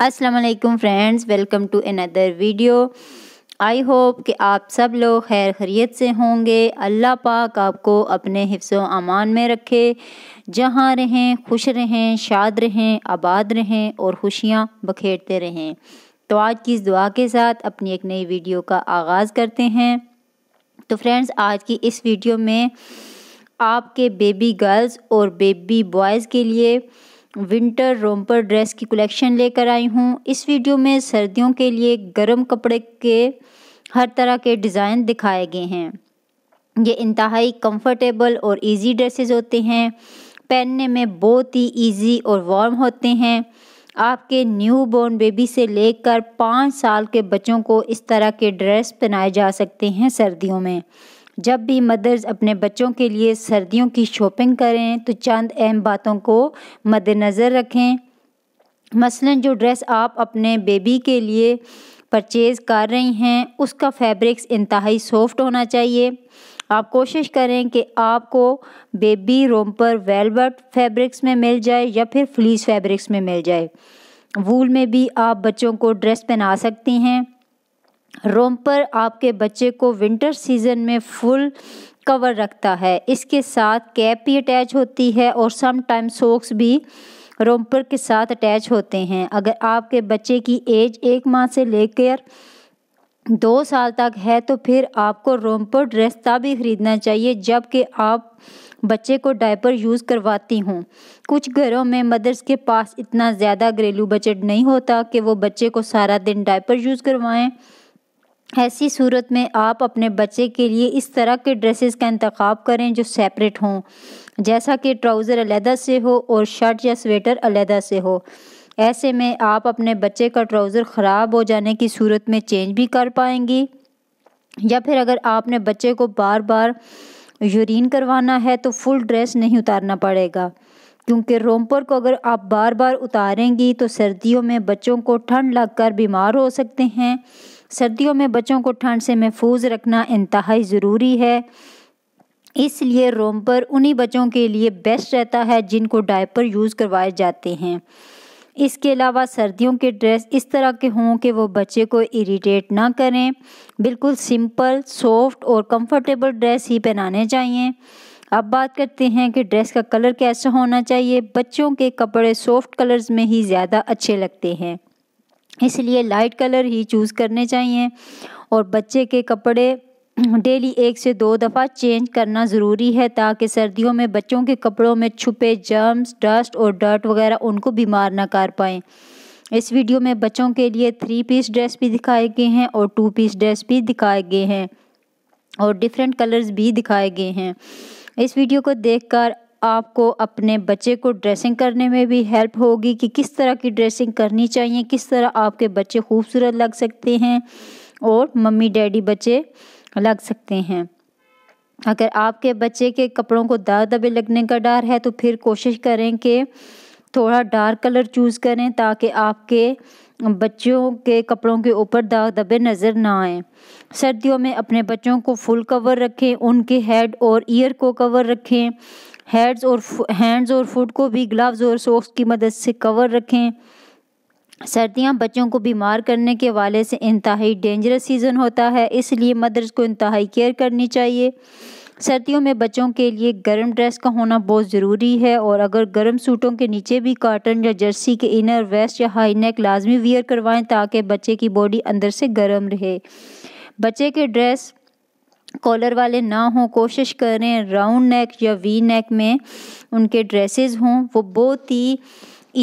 Aslam friends welcome to another video I hope कि आप सब लोग खैर खरीत से होंगे अल्लाह पाक आपको अपने हिफ्स अमान में रखे जहाँ रहें खुश रहें शाद रहें आबाद रहें और खुशियाँ बखेरते रहें तो आज की इस दुआ के साथ अपनी एक नई वीडियो का आगाज़ करते हैं तो फ्रेंड्स आज की इस वीडियो में आपके बेबी गर्ल्स और बेबी बॉयज़ के लिए विंटर रोमपर ड्रेस की कलेक्शन लेकर आई हूँ इस वीडियो में सर्दियों के लिए गर्म कपड़े के हर तरह के डिज़ाइन दिखाए गए हैं ये इंतहाई कंफर्टेबल और इजी ड्रेसेस होते हैं पहनने में बहुत ही इजी और वार्म होते हैं आपके न्यू बॉर्न बेबी से लेकर पाँच साल के बच्चों को इस तरह के ड्रेस पहनाए जा सकते हैं सर्दियों में जब भी मदर्स अपने बच्चों के लिए सर्दियों की शॉपिंग करें तो चंद अहम बातों को मद्दनज़र रखें मसलन जो ड्रेस आप अपने बेबी के लिए परचेज़ कर रही हैं उसका फैब्रिक्स इंतहाई सॉफ्ट होना चाहिए आप कोशिश करें कि आपको बेबी रोमपर वेलवेट फैब्रिक्स में मिल जाए या फिर फ्लीस फैब्रिक्स में मिल जाए वूल में भी आप बच्चों को ड्रेस पहना सकती हैं रोमपर आपके बच्चे को विंटर सीजन में फुल कवर रखता है इसके साथ कैप भी अटैच होती है और टाइम सोक्स भी रोमपर के साथ अटैच होते हैं अगर आपके बच्चे की एज एक माह से लेकर दो साल तक है तो फिर आपको रोमपर ड्रेस तब भी खरीदना चाहिए जबकि आप बच्चे को डायपर यूज़ करवाती हूँ कुछ घरों में मदर्स के पास इतना ज़्यादा घरेलू बजट नहीं होता कि वो बच्चे को सारा दिन डायपर यूज़ करवाएं ऐसी सूरत में आप अपने बच्चे के लिए इस तरह के ड्रेसेस का इंतखब करें जो सेपरेट हों जैसा कि ट्राउज़र अलहदा से हो और शर्ट या स्वेटर अलहदा से हो ऐसे में आप अपने बच्चे का ट्राउज़र ख़राब हो जाने की सूरत में चेंज भी कर पाएंगी या फिर अगर आपने बच्चे को बार बार यूरिन करवाना है तो फुल ड्रेस नहीं उतारना पड़ेगा क्योंकि रोमपर को अगर आप बार बार उतारेंगी तो सर्दियों में बच्चों को ठंड लग कर बीमार हो सकते हैं सर्दियों में बच्चों को ठंड से महफूज रखना इंतहाई ज़रूरी है इसलिए रोमपर उन्हीं बच्चों के लिए बेस्ट रहता है जिनको डायपर यूज़ करवाए जाते हैं इसके अलावा सर्दियों के ड्रेस इस तरह के हों कि वो बच्चे को इरिटेट ना करें बिल्कुल सिंपल सॉफ्ट और कंफर्टेबल ड्रेस ही पहनाने चाहिए अब बात करते हैं कि ड्रेस का कलर कैसा होना चाहिए बच्चों के कपड़े सॉफ्ट कलर्स में ही ज़्यादा अच्छे लगते हैं इसलिए लाइट कलर ही चूज़ करने चाहिए और बच्चे के कपड़े डेली एक से दो दफ़ा चेंज करना ज़रूरी है ताकि सर्दियों में बच्चों के कपड़ों में छुपे जर्म्स डस्ट और डर्ट वगैरह उनको बीमार ना कर पाएँ इस वीडियो में बच्चों के लिए थ्री पीस ड्रेस भी दिखाए गए हैं और टू पीस ड्रेस भी दिखाए गए हैं और डिफरेंट कलर्स भी दिखाए गए हैं इस वीडियो को देखकर आपको अपने बच्चे को ड्रेसिंग करने में भी हेल्प होगी कि किस तरह की ड्रेसिंग करनी चाहिए किस तरह आपके बच्चे खूबसूरत लग सकते हैं और मम्मी डैडी बच्चे लग सकते हैं अगर आपके बच्चे के कपड़ों को दाग दबे लगने का डर है तो फिर कोशिश करें कि थोड़ा डार्क कलर चूज़ करें ताकि आपके बच्चों के कपड़ों के ऊपर दाग दबे नज़र ना आए सर्दियों में अपने बच्चों को फुल कवर रखें उनके हेड और ईयर को कवर रखें हेड्स और हैंड्स और फुट को भी ग्लव्स और सॉक्स की मदद से कवर रखें सर्दियां बच्चों को बीमार करने के वाले से इंतहाई डेंजरस सीज़न होता है इसलिए मदर्स को इंतहाई केयर करनी चाहिए सर्दियों में बच्चों के लिए गर्म ड्रेस का होना बहुत ज़रूरी है और अगर गर्म सूटों के नीचे भी काटन या जर्सी के इनर वेस्ट या हाई नेक लाजमी वियर करवाएं ताकि बच्चे की बॉडी अंदर से गर्म रहे बच्चे के ड्रेस कॉलर वाले ना हों कोशिश करें राउंड नेक या वी नेक में उनके ड्रेसेस हों वो बहुत ही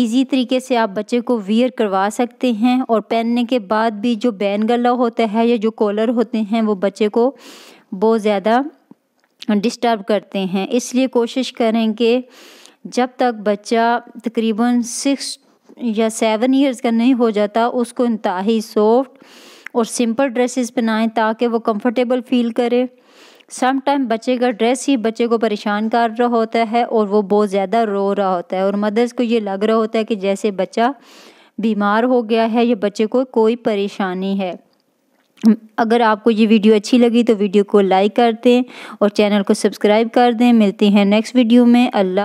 इजी तरीके से आप बच्चे को वियर करवा सकते हैं और पहनने के बाद भी जो बैन गला होता है या जो कॉलर होते हैं वो बच्चे को बहुत ज़्यादा डिस्टर्ब करते हैं इसलिए कोशिश करें कि जब तक बच्चा तकरीबन सिक्स या सेवन इयर्स का नहीं हो जाता उसको इंतहाई सॉफ्ट और सिंपल ड्रेसेस बनाएं ताकि वो कंफर्टेबल फील करे सम टाइम बच्चे का ड्रेस ही बच्चे को परेशान कर रहा होता है और वो बहुत ज़्यादा रो रहा होता है और मदर्स को ये लग रहा होता है कि जैसे बच्चा बीमार हो गया है या बच्चे को कोई परेशानी है अगर आपको ये वीडियो अच्छी लगी तो वीडियो को लाइक कर दें और चैनल को सब्सक्राइब कर दें मिलते हैं नेक्स्ट वीडियो में अल्लाह